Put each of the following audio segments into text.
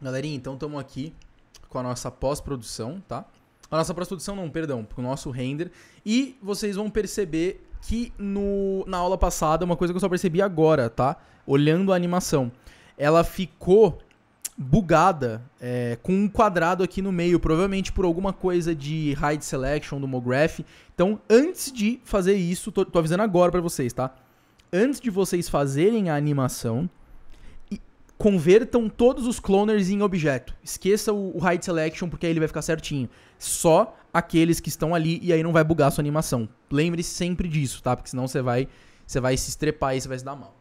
Galerinha, então estamos aqui com a nossa pós-produção, tá? A nossa pós-produção não, perdão, com o nosso render. E vocês vão perceber que no, na aula passada, uma coisa que eu só percebi agora, tá? Olhando a animação. Ela ficou bugada, é, com um quadrado aqui no meio, provavelmente por alguma coisa de hide selection do MoGraph. Então, antes de fazer isso, tô, tô avisando agora para vocês, tá? Antes de vocês fazerem a animação, convertam todos os cloners em objeto. Esqueça o, o hide selection, porque aí ele vai ficar certinho. Só aqueles que estão ali e aí não vai bugar a sua animação. Lembre-se sempre disso, tá? Porque senão você vai, você vai se estrepar e você vai se dar mal.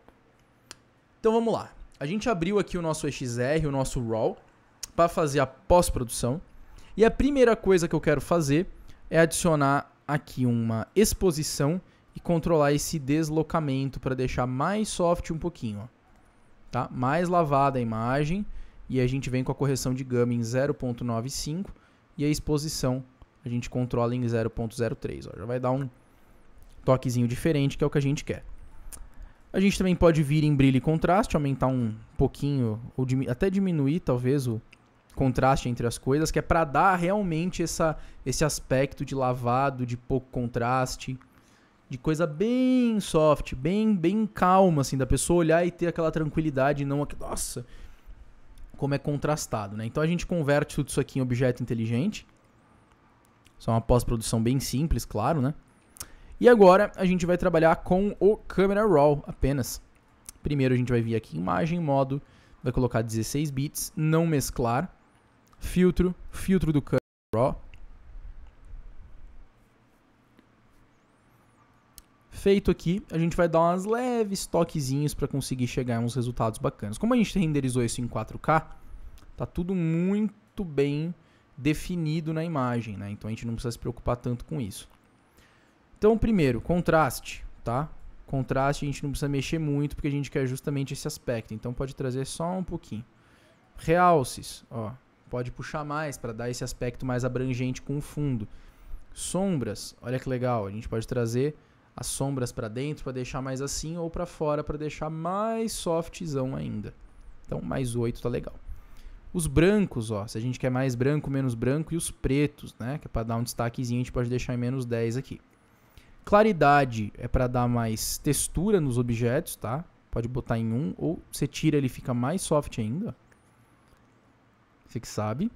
Então vamos lá. A gente abriu aqui o nosso XR, o nosso RAW, para fazer a pós-produção. E a primeira coisa que eu quero fazer é adicionar aqui uma exposição e controlar esse deslocamento para deixar mais soft um pouquinho. Ó tá? Mais lavada a imagem e a gente vem com a correção de gama em 0.95 e a exposição a gente controla em 0.03. Já vai dar um toquezinho diferente que é o que a gente quer. A gente também pode vir em brilho e contraste, aumentar um pouquinho, ou diminuir, até diminuir talvez o contraste entre as coisas, que é para dar realmente essa, esse aspecto de lavado, de pouco contraste de coisa bem soft, bem bem calma, assim, da pessoa olhar e ter aquela tranquilidade, e não aqui, nossa, como é contrastado, né? Então a gente converte tudo isso aqui em objeto inteligente. Só é uma pós-produção bem simples, claro, né? E agora a gente vai trabalhar com o Camera Raw apenas. Primeiro a gente vai vir aqui em imagem, modo, vai colocar 16 bits, não mesclar, filtro, filtro do Camera Raw, feito aqui, a gente vai dar umas leves toquezinhos para conseguir chegar a uns resultados bacanas. Como a gente renderizou isso em 4K, tá tudo muito bem definido na imagem, né? Então a gente não precisa se preocupar tanto com isso. Então, primeiro, contraste, tá? Contraste a gente não precisa mexer muito porque a gente quer justamente esse aspecto. Então pode trazer só um pouquinho. Realces, ó, pode puxar mais para dar esse aspecto mais abrangente com o fundo. Sombras, olha que legal, a gente pode trazer as sombras para dentro para deixar mais assim ou para fora para deixar mais softzão ainda. Então, mais 8 tá legal. Os brancos, ó, se a gente quer mais branco, menos branco e os pretos, né, que é para dar um destaquezinho, a gente pode deixar em menos 10 aqui. Claridade é para dar mais textura nos objetos, tá? Pode botar em 1 um, ou você tira ele fica mais soft ainda. Você que sabe.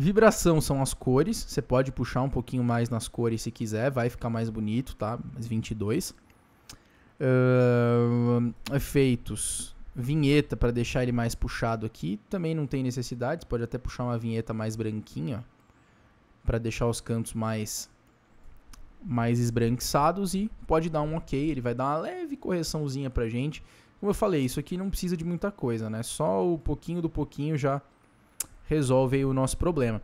Vibração são as cores, você pode puxar um pouquinho mais nas cores se quiser, vai ficar mais bonito, tá? Mas 22. Uh, efeitos, vinheta para deixar ele mais puxado aqui, também não tem necessidade, você pode até puxar uma vinheta mais branquinha para deixar os cantos mais mais esbranquiçados e pode dar um ok, ele vai dar uma leve correçãozinha pra gente. Como eu falei, isso aqui não precisa de muita coisa, né? Só o pouquinho do pouquinho já resolve o nosso problema.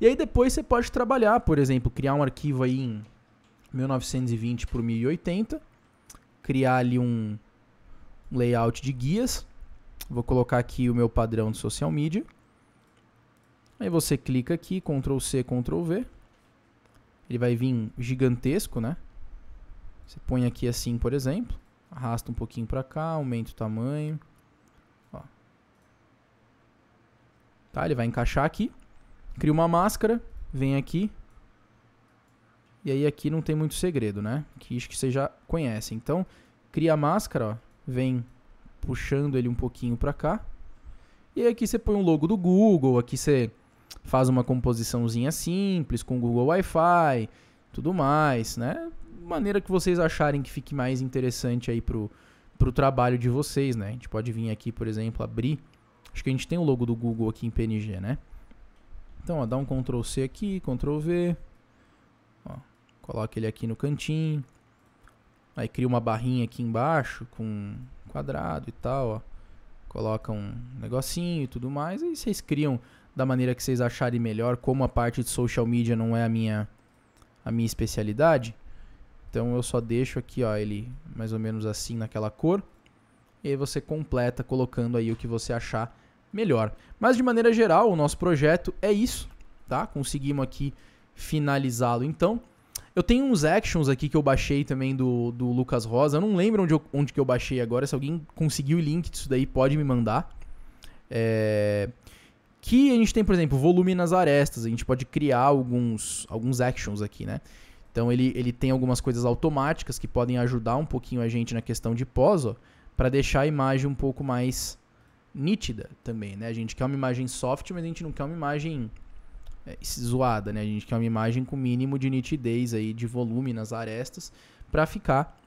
E aí depois você pode trabalhar, por exemplo, criar um arquivo aí em 1920 por 1080, criar ali um layout de guias. Vou colocar aqui o meu padrão de social media. Aí você clica aqui, Ctrl C, Ctrl V. Ele vai vir gigantesco, né? Você põe aqui assim, por exemplo. Arrasta um pouquinho para cá, aumenta o tamanho. Tá? Ele vai encaixar aqui, cria uma máscara, vem aqui. E aí aqui não tem muito segredo, né? Que isso que você já conhece. Então, cria a máscara, ó, vem puxando ele um pouquinho para cá. E aí aqui você põe um logo do Google, aqui você faz uma composiçãozinha simples com Google Wi-Fi, tudo mais, né? Maneira que vocês acharem que fique mais interessante aí pro, pro trabalho de vocês, né? A gente pode vir aqui, por exemplo, abrir Acho que a gente tem o logo do Google aqui em PNG, né? Então, ó, dá um Ctrl C aqui, Ctrl V. Ó, coloca ele aqui no cantinho. Aí cria uma barrinha aqui embaixo com quadrado e tal, ó. Coloca um negocinho e tudo mais. Aí vocês criam da maneira que vocês acharem melhor, como a parte de social media não é a minha a minha especialidade. Então eu só deixo aqui, ó, ele mais ou menos assim naquela cor. E aí você completa colocando aí o que você achar melhor. Mas de maneira geral, o nosso projeto é isso, tá? Conseguimos aqui finalizá-lo então. Eu tenho uns actions aqui que eu baixei também do, do Lucas Rosa. Eu não lembro onde, eu, onde que eu baixei agora. Se alguém conseguiu o link disso daí, pode me mandar. É... Que a gente tem, por exemplo, volume nas arestas. A gente pode criar alguns, alguns actions aqui, né? Então ele, ele tem algumas coisas automáticas que podem ajudar um pouquinho a gente na questão de pós, para deixar a imagem um pouco mais nítida também, né? A gente quer uma imagem soft, mas a gente não quer uma imagem é, zoada, né? A gente quer uma imagem com mínimo de nitidez aí, de volume nas arestas, para ficar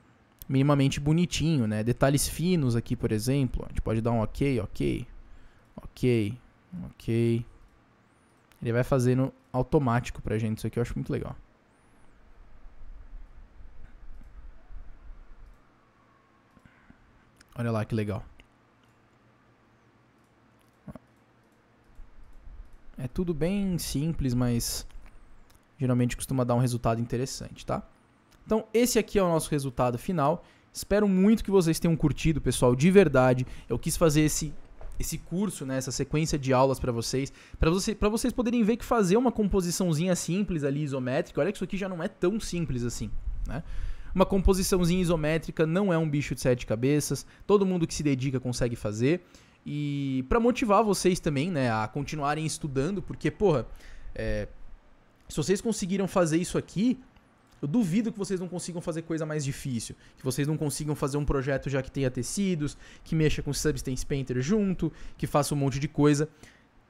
minimamente bonitinho, né? Detalhes finos aqui, por exemplo, a gente pode dar um ok, ok, ok, ok. Ele vai fazendo automático pra gente, isso aqui eu acho muito legal. Olha lá que legal. É tudo bem simples, mas geralmente costuma dar um resultado interessante, tá? Então, esse aqui é o nosso resultado final. Espero muito que vocês tenham curtido, pessoal, de verdade. Eu quis fazer esse esse curso, né, essa sequência de aulas para vocês, para você, vocês poderem ver que fazer uma composiçãozinha simples ali isométrica, olha que isso aqui já não é tão simples assim, né? Uma composiçãozinha isométrica não é um bicho de sete cabeças, todo mundo que se dedica consegue fazer. E para motivar vocês também, né, a continuarem estudando, porque, porra, é, se vocês conseguiram fazer isso aqui, eu duvido que vocês não consigam fazer coisa mais difícil. Que vocês não consigam fazer um projeto já que tenha tecidos, que mexa com Substance Painter junto, que faça um monte de coisa.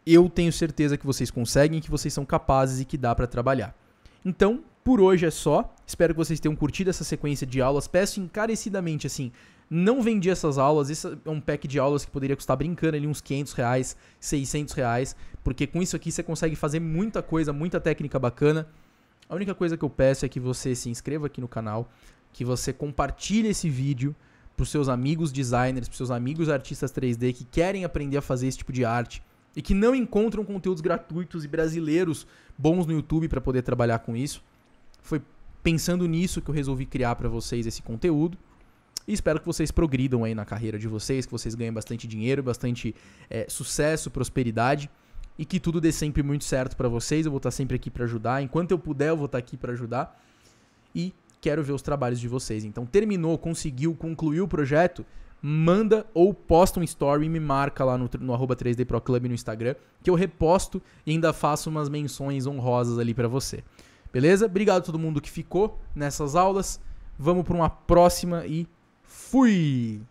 Eu tenho certeza que vocês conseguem, que vocês são capazes e que dá para trabalhar. Então, por hoje é só. Espero que vocês tenham curtido essa sequência de aulas. Peço encarecidamente, assim, não vendi essas aulas. Esse é um pack de aulas que poderia custar brincando ali uns 500 reais, 600 reais, porque com isso aqui você consegue fazer muita coisa, muita técnica bacana. A única coisa que eu peço é que você se inscreva aqui no canal, que você compartilhe esse vídeo para os seus amigos designers, para os seus amigos artistas 3D que querem aprender a fazer esse tipo de arte e que não encontram conteúdos gratuitos e brasileiros bons no YouTube para poder trabalhar com isso. Foi pensando nisso que eu resolvi criar para vocês esse conteúdo. E espero que vocês progridam aí na carreira de vocês, que vocês ganhem bastante dinheiro, bastante é, sucesso, prosperidade e que tudo dê sempre muito certo para vocês. Eu vou estar tá sempre aqui para ajudar. Enquanto eu puder, eu vou estar tá aqui para ajudar. E quero ver os trabalhos de vocês. Então, terminou, conseguiu, concluiu o projeto? Manda ou posta um story e me marca lá no, no 3D Pro Club no Instagram, que eu reposto e ainda faço umas menções honrosas ali para você. Beleza? Obrigado a todo mundo que ficou nessas aulas. Vamos para uma próxima e fui!